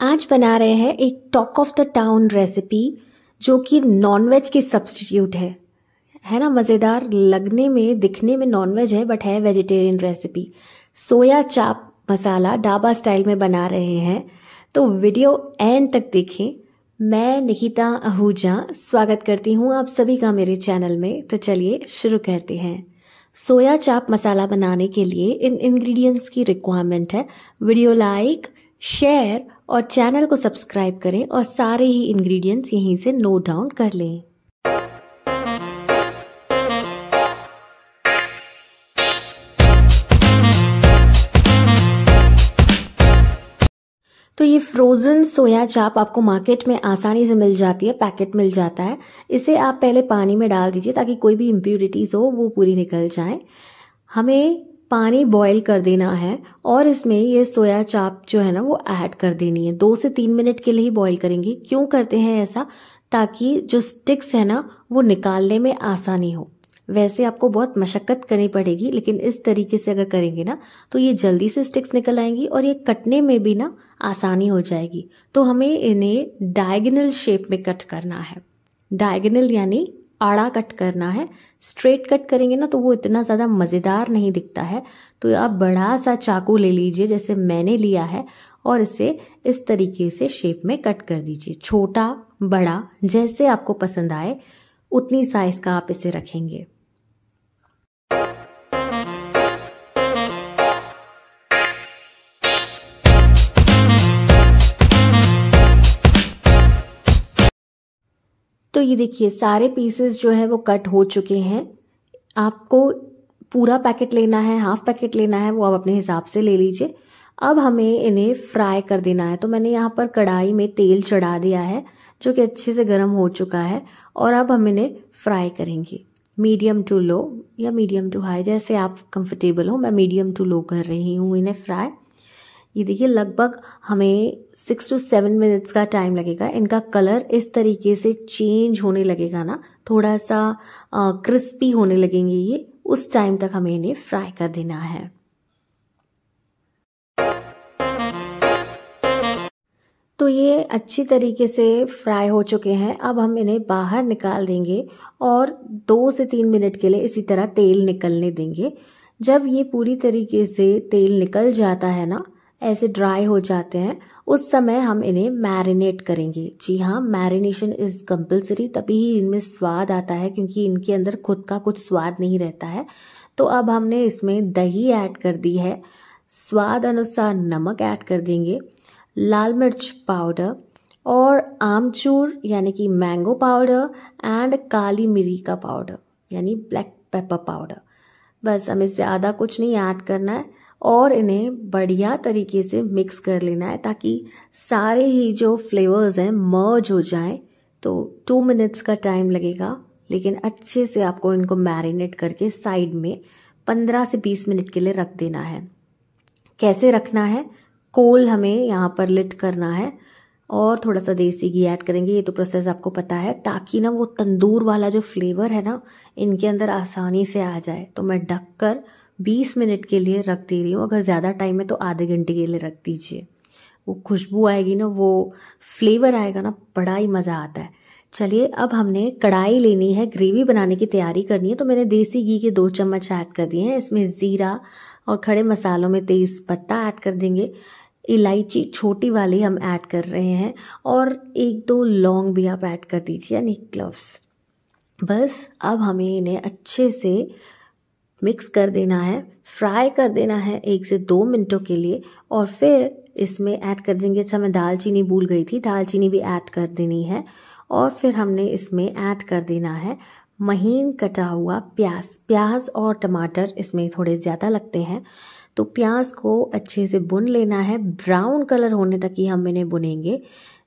आज बना रहे हैं एक talk of the town recipe जो कि नॉनवेज की सब्सटीट्यूट है है ना मज़ेदार लगने में दिखने में नॉनवेज है बट है वेजिटेरियन रेसिपी सोया चाप मसाला डाबा स्टाइल में बना रहे हैं तो वीडियो एंड तक देखें मैं निकिता आहूजा स्वागत करती हूँ आप सभी का मेरे चैनल में तो चलिए शुरू करते हैं सोया चाप मसाला बनाने के लिए इन इंग्रेडिएंट्स की रिक्वायरमेंट है वीडियो लाइक शेयर और चैनल को सब्सक्राइब करें और सारे ही इंग्रेडिएंट्स यहीं से नोट डाउन कर लें तो ये फ्रोज़न सोया चाप आपको मार्केट में आसानी से मिल जाती है पैकेट मिल जाता है इसे आप पहले पानी में डाल दीजिए ताकि कोई भी इम्प्यूरिटीज़ हो वो पूरी निकल जाए हमें पानी बॉईल कर देना है और इसमें ये सोया चाप जो है ना वो ऐड कर देनी है दो से तीन मिनट के लिए ही बॉईल करेंगे क्यों करते हैं ऐसा ताकि जो स्टिक्स है ना वो निकालने में आसानी हो वैसे आपको बहुत मशक्क़त करनी पड़ेगी लेकिन इस तरीके से अगर करेंगे ना तो ये जल्दी से स्टिक्स निकल आएंगी और ये कटने में भी ना आसानी हो जाएगी तो हमें इन्हें डायगनल शेप में कट करना है डायगनल यानी आड़ा कट करना है स्ट्रेट कट करेंगे ना तो वो इतना ज़्यादा मज़ेदार नहीं दिखता है तो आप बड़ा सा चाकू ले लीजिए जैसे मैंने लिया है और इसे इस तरीके से शेप में कट कर दीजिए छोटा बड़ा जैसे आपको पसंद आए उतनी साइज़ का आप इसे रखेंगे तो ये देखिए सारे पीसेस जो है वो कट हो चुके हैं आपको पूरा पैकेट लेना है हाफ पैकेट लेना है वो आप अपने हिसाब से ले लीजिए अब हमें इन्हें फ्राई कर देना है तो मैंने यहाँ पर कढ़ाई में तेल चढ़ा दिया है जो कि अच्छे से गर्म हो चुका है और अब हम इन्हें फ्राई करेंगे मीडियम टू लो या मीडियम टू हाई जैसे आप कंफर्टेबल हो मैं मीडियम टू लो कर रही हूँ इन्हें फ्राई ये देखिए लगभग हमें सिक्स टू सेवन मिनट्स का टाइम लगेगा इनका कलर इस तरीके से चेंज होने लगेगा ना थोड़ा सा क्रिस्पी होने लगेंगे ये उस टाइम तक हमें इन्हें फ्राई कर देना है तो ये अच्छी तरीके से फ्राई हो चुके हैं अब हम इन्हें बाहर निकाल देंगे और दो से तीन मिनट के लिए इसी तरह तेल निकलने देंगे जब ये पूरी तरीके से तेल निकल जाता है ना ऐसे ड्राई हो जाते हैं उस समय हम इन्हें मैरिनेट करेंगे जी हाँ मैरिनेशन इज़ कंपल्सरी तभी ही इनमें स्वाद आता है क्योंकि इनके अंदर खुद का कुछ स्वाद नहीं रहता है तो अब हमने इसमें दही ऐड कर दी है स्वाद अनुसार नमक ऐड कर देंगे लाल मिर्च पाउडर और आमचूर यानी कि मैंगो पाउडर एंड काली मिरी का पाउडर यानी ब्लैक पेपर पाउडर बस हमें ज़्यादा कुछ नहीं ऐड करना है और इन्हें बढ़िया तरीके से मिक्स कर लेना है ताकि सारे ही जो फ्लेवर्स हैं मर्ज हो जाएं तो टू मिनट्स का टाइम लगेगा लेकिन अच्छे से आपको इनको मैरिनेट करके साइड में पंद्रह से बीस मिनट के लिए रख देना है कैसे रखना है कोल हमें यहाँ पर लिट करना है और थोड़ा सा देसी घी ऐड करेंगे ये तो प्रोसेस आपको पता है ताकि ना वो तंदूर वाला जो फ्लेवर है ना इनके अंदर आसानी से आ जाए तो मैं ढक कर बीस मिनट के लिए रख दे रही हूँ अगर ज़्यादा टाइम है तो आधे घंटे के लिए रख दीजिए वो खुशबू आएगी ना वो फ्लेवर आएगा ना बड़ा ही मज़ा आता है चलिए अब हमने कढ़ाई लेनी है ग्रेवी बनाने की तैयारी करनी है तो मैंने देसी घी के दो चम्मच ऐड कर दिए हैं इसमें ज़ीरा और खड़े मसालों में तेज़ पत्ता ऐड कर देंगे इलायची छोटी वाली हम ऐड कर रहे हैं और एक दो लौंग भी आप ऐड कर दीजिए यानी क्लव्स बस अब हमें इन्हें अच्छे से मिक्स कर देना है फ्राई कर देना है एक से दो मिनटों के लिए और फिर इसमें ऐड कर देंगे अच्छा मैं दालचीनी भूल गई थी दालचीनी भी ऐड कर देनी है और फिर हमने इसमें ऐड कर देना है महीन कटा हुआ प्याज प्याज और टमाटर इसमें थोड़े ज़्यादा लगते हैं तो प्याज को अच्छे से बुन लेना है ब्राउन कलर होने तक ही हम इन्हें बुनेंगे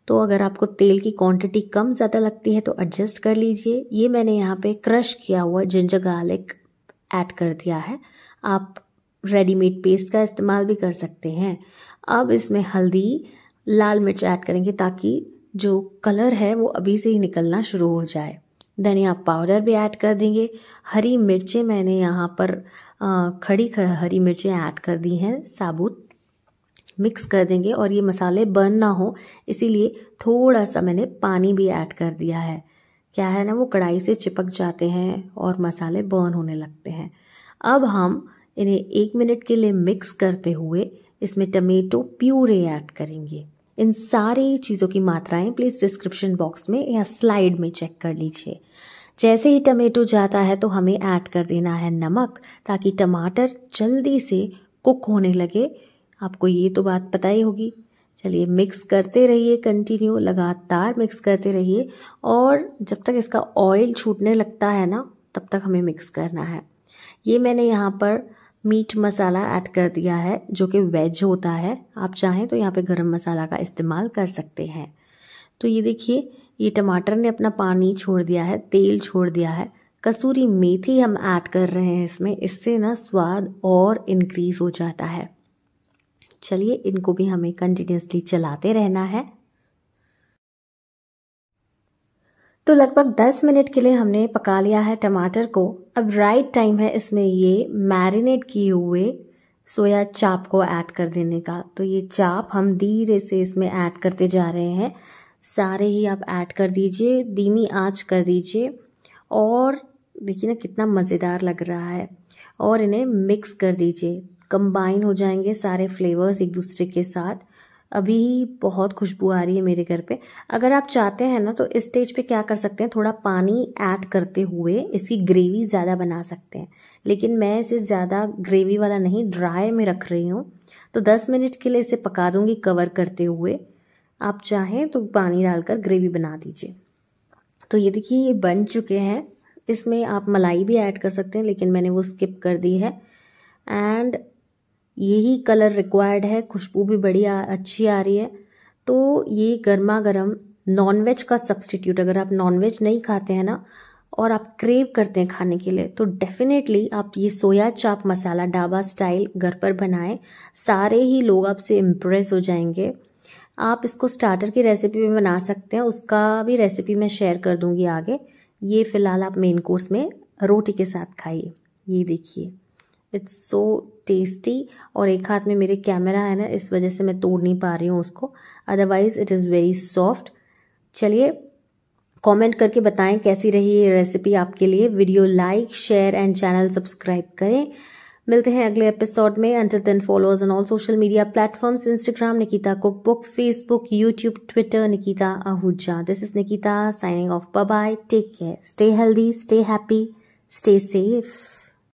तो अगर आपको तेल की क्वांटिटी कम ज़्यादा लगती है तो एडजस्ट कर लीजिए ये मैंने यहाँ पे क्रश किया हुआ जिंजर गार्लिक ऐड कर दिया है आप रेडीमेड पेस्ट का इस्तेमाल भी कर सकते हैं अब इसमें हल्दी लाल मिर्च ऐड करेंगे ताकि जो कलर है वो अभी से ही निकलना शुरू हो जाए धनिया पाउडर भी ऐड कर देंगे हरी मिर्चें मैंने यहाँ पर खड़ी हरी मिर्चें ऐड कर दी हैं साबुत मिक्स कर देंगे और ये मसाले बर्न ना हो इसीलिए थोड़ा सा मैंने पानी भी ऐड कर दिया है क्या है ना वो कढ़ाई से चिपक जाते हैं और मसाले बर्न होने लगते हैं अब हम इन्हें एक मिनट के लिए मिक्स करते हुए इसमें टमेटो प्यूरे ऐड करेंगे इन सारी चीज़ों की मात्राएं प्लीज़ डिस्क्रिप्शन बॉक्स में या स्लाइड में चेक कर लीजिए जैसे ही टमेटो जाता है तो हमें ऐड कर देना है नमक ताकि टमाटर जल्दी से कुक होने लगे आपको ये तो बात पता ही होगी चलिए मिक्स करते रहिए कंटिन्यू लगातार मिक्स करते रहिए और जब तक इसका ऑयल छूटने लगता है ना तब तक हमें मिक्स करना है ये मैंने यहाँ पर मीट मसाला ऐड कर दिया है जो कि वेज होता है आप चाहें तो यहाँ पे गरम मसाला का इस्तेमाल कर सकते हैं तो ये देखिए ये टमाटर ने अपना पानी छोड़ दिया है तेल छोड़ दिया है कसूरी मेथी हम ऐड कर रहे हैं इसमें इससे ना स्वाद और इनक्रीज़ हो जाता है चलिए इनको भी हमें कंटिन्यूसली चलाते रहना है तो लगभग 10 मिनट के लिए हमने पका लिया है टमाटर को अब राइट टाइम है इसमें ये मैरिनेट किए हुए सोया चाप को ऐड कर देने का तो ये चाप हम धीरे से इसमें ऐड करते जा रहे हैं सारे ही आप ऐड कर दीजिए धीमी आंच कर दीजिए और देखिए ना कितना मज़ेदार लग रहा है और इन्हें मिक्स कर दीजिए कंबाइन हो जाएंगे सारे फ्लेवर्स एक दूसरे के साथ अभी बहुत खुशबू आ रही है मेरे घर पे अगर आप चाहते हैं ना तो इस स्टेज पे क्या कर सकते हैं थोड़ा पानी ऐड करते हुए इसकी ग्रेवी ज़्यादा बना सकते हैं लेकिन मैं इसे ज़्यादा ग्रेवी वाला नहीं ड्राई में रख रही हूँ तो 10 मिनट के लिए इसे पका दूंगी कवर करते हुए आप चाहें तो पानी डालकर ग्रेवी बना दीजिए तो ये देखिए ये बन चुके हैं इसमें आप मलाई भी ऐड कर सकते हैं लेकिन मैंने वो स्किप कर दी है एंड यही कलर रिक्वायर्ड है खुशबू भी बड़ी आ, अच्छी आ रही है तो ये गर्मा गर्म नॉनवेज का सब्सटीट्यूट अगर आप नॉनवेज नहीं खाते हैं ना और आप क्रेव करते हैं खाने के लिए तो डेफिनेटली आप ये सोया चाप मसाला डाबा स्टाइल घर पर बनाएं सारे ही लोग आपसे इम्प्रेस हो जाएंगे आप इसको स्टार्टर की रेसिपी में बना सकते हैं उसका भी रेसिपी मैं शेयर कर दूंगी आगे ये फ़िलहाल आप मेन कोर्स में रोटी के साथ खाइए ये देखिए इट्स सो टेस्टी और एक हाथ में मेरे कैमरा है ना इस वजह से मैं तोड़ नहीं पा रही हूँ उसको otherwise it is very soft चलिए कमेंट करके बताएं कैसी रही ये रेसिपी आपके लिए video like share and channel subscribe करें मिलते हैं अगले एपिसोड में until then followers on all social media platforms Instagram Nikita cook book Facebook YouTube Twitter Nikita Ahuja this is Nikita signing off bye bye take care stay healthy stay happy stay safe